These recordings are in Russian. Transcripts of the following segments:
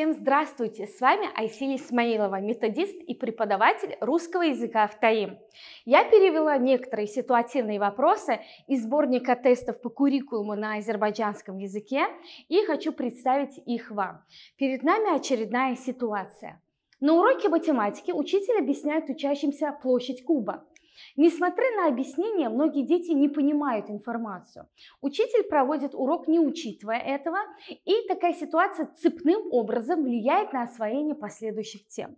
Всем здравствуйте! С вами Айсилия Смаилова, методист и преподаватель русского языка в ТАИМ. Я перевела некоторые ситуативные вопросы из сборника тестов по куррикулуму на азербайджанском языке и хочу представить их вам. Перед нами очередная ситуация. На уроке математики учитель объясняет учащимся площадь куба. Несмотря на объяснение, многие дети не понимают информацию. Учитель проводит урок, не учитывая этого, и такая ситуация цепным образом влияет на освоение последующих тем.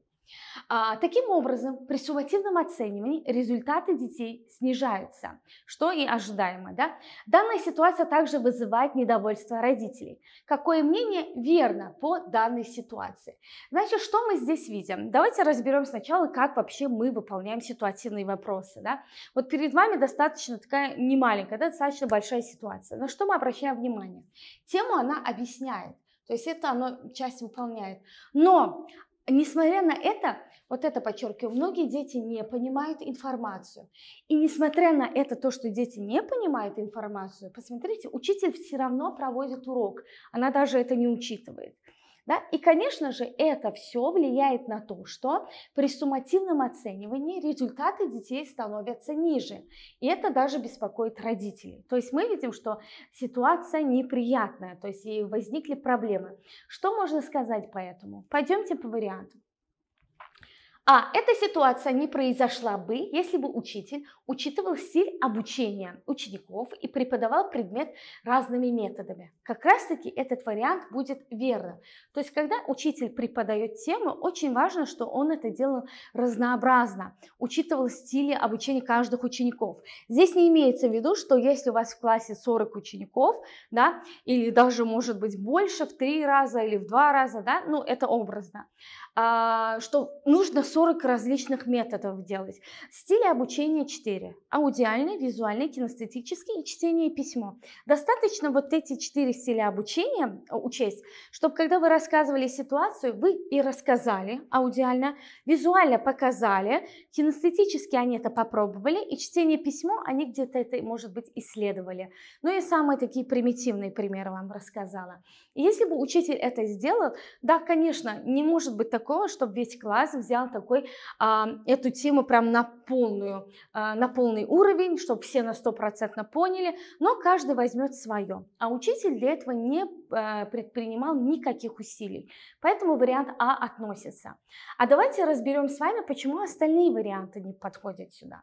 А, таким образом, при суммативном оценивании результаты детей снижаются, что и ожидаемо. Да? Данная ситуация также вызывает недовольство родителей. Какое мнение верно по данной ситуации? Значит, что мы здесь видим? Давайте разберем сначала, как вообще мы выполняем ситуативные вопросы. Да? Вот перед вами достаточно такая немаленькая, да, достаточно большая ситуация. На что мы обращаем внимание? Тему она объясняет. То есть это оно часть выполняет. Но Несмотря на это, вот это подчеркиваю, многие дети не понимают информацию. И несмотря на это, то, что дети не понимают информацию, посмотрите, учитель все равно проводит урок. Она даже это не учитывает. Да? И, конечно же, это все влияет на то, что при суммативном оценивании результаты детей становятся ниже. И это даже беспокоит родителей. То есть мы видим, что ситуация неприятная, то есть и возникли проблемы. Что можно сказать по этому? Пойдемте по вариантам. А эта ситуация не произошла бы, если бы учитель учитывал стиль обучения учеников и преподавал предмет разными методами. Как раз-таки этот вариант будет верным. То есть, когда учитель преподает тему, очень важно, что он это делал разнообразно, учитывал стили обучения каждых учеников. Здесь не имеется в виду, что если у вас в классе 40 учеников, да, или даже, может быть, больше, в три раза или в два раза, да, ну, это образно, а, что нужно 40 различных методов делать. Стили обучения 4. Аудиальный, визуальный, кинестетический и чтение и письмо. Достаточно вот эти 4 стиля обучения э, учесть, чтобы когда вы рассказывали ситуацию, вы и рассказали аудиально, визуально показали, кинестетически они это попробовали, и чтение письмо они где-то это, может быть, исследовали. Ну и самые такие примитивные примеры вам рассказала. если бы учитель это сделал, да, конечно, не может быть такого, чтобы весь класс взял такой такой, э, эту тему прям на, полную, э, на полный уровень, чтобы все на 100% поняли, но каждый возьмет свое. А учитель для этого не э, предпринимал никаких усилий, поэтому вариант А относится. А давайте разберем с вами, почему остальные варианты не подходят сюда.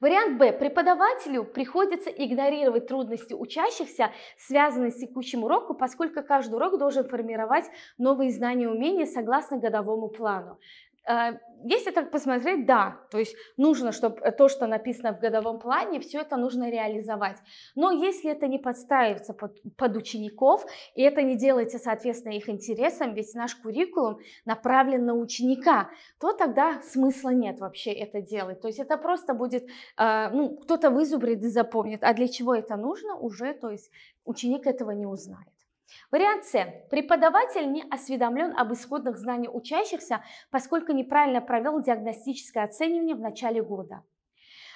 Вариант Б. Преподавателю приходится игнорировать трудности учащихся, связанные с текущим уроком, поскольку каждый урок должен формировать новые знания и умения согласно годовому плану. Э, если так посмотреть, да, то есть нужно, чтобы э, то, что написано в годовом плане, все это нужно реализовать. Но если это не подставится под, под учеников, и это не делается, соответственно, их интересам, ведь наш куррикулум направлен на ученика, то тогда смысла нет вообще это делать. То есть это просто будет, э, ну, кто-то вызубрит и запомнит, а для чего это нужно уже, то есть ученик этого не узнает. Вариант Вариация. Преподаватель не осведомлен об исходных знаниях учащихся, поскольку неправильно провел диагностическое оценивание в начале года.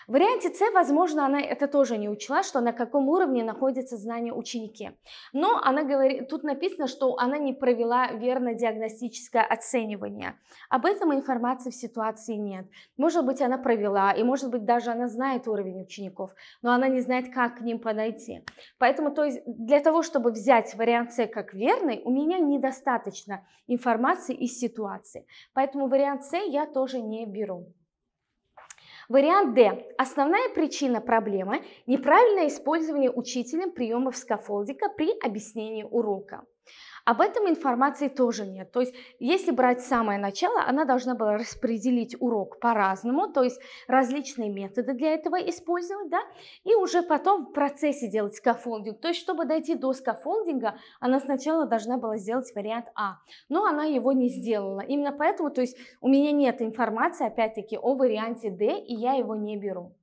В варианте С, возможно, она это тоже не учла, что на каком уровне находятся знания ученики. Но она говорит, тут написано, что она не провела верно диагностическое оценивание. Об этом информации в ситуации нет. Может быть, она провела, и может быть, даже она знает уровень учеников, но она не знает, как к ним подойти. Поэтому то есть, для того, чтобы взять вариант С как верный, у меня недостаточно информации из ситуации. Поэтому вариант С я тоже не беру. Вариант Д. Основная причина проблемы – неправильное использование учителем приемов скафолдика при объяснении урока. Об этом информации тоже нет. То есть, если брать самое начало, она должна была распределить урок по-разному, то есть различные методы для этого использовать, да, и уже потом в процессе делать скафолдинг. То есть, чтобы дойти до скафолдинга, она сначала должна была сделать вариант А, но она его не сделала. Именно поэтому, то есть, у меня нет информации, опять-таки, о варианте D, и я его не беру.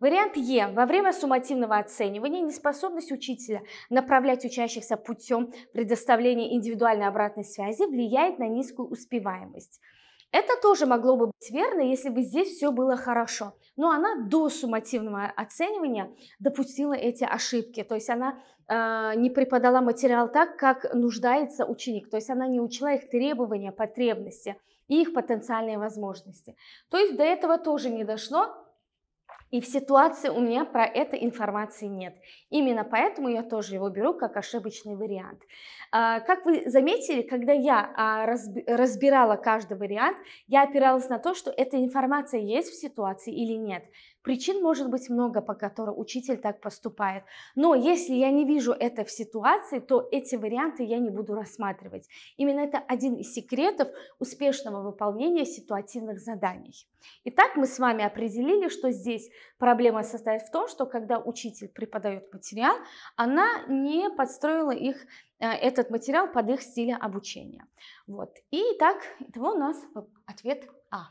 Вариант Е. Во время суммативного оценивания неспособность учителя направлять учащихся путем предоставления индивидуальной обратной связи влияет на низкую успеваемость. Это тоже могло бы быть верно, если бы здесь все было хорошо. Но она до суммативного оценивания допустила эти ошибки. То есть она э, не преподала материал так, как нуждается ученик. То есть она не учла их требования, потребности и их потенциальные возможности. То есть до этого тоже не дошло, и в ситуации у меня про это информации нет. Именно поэтому я тоже его беру как ошибочный вариант. А, как вы заметили, когда я а, разбирала каждый вариант, я опиралась на то, что эта информация есть в ситуации или нет. Причин может быть много, по которым учитель так поступает. Но если я не вижу это в ситуации, то эти варианты я не буду рассматривать. Именно это один из секретов успешного выполнения ситуативных заданий. Итак, мы с вами определили, что здесь проблема состоит в том, что когда учитель преподает материал, она не подстроила их э, этот материал под их стиль обучения. Вот. И так, это у нас ответ А.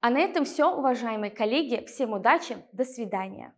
А на этом все, уважаемые коллеги. Всем удачи, до свидания.